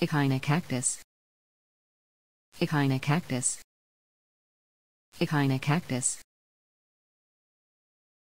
Echina cactus. Echina cactus. Echina cactus.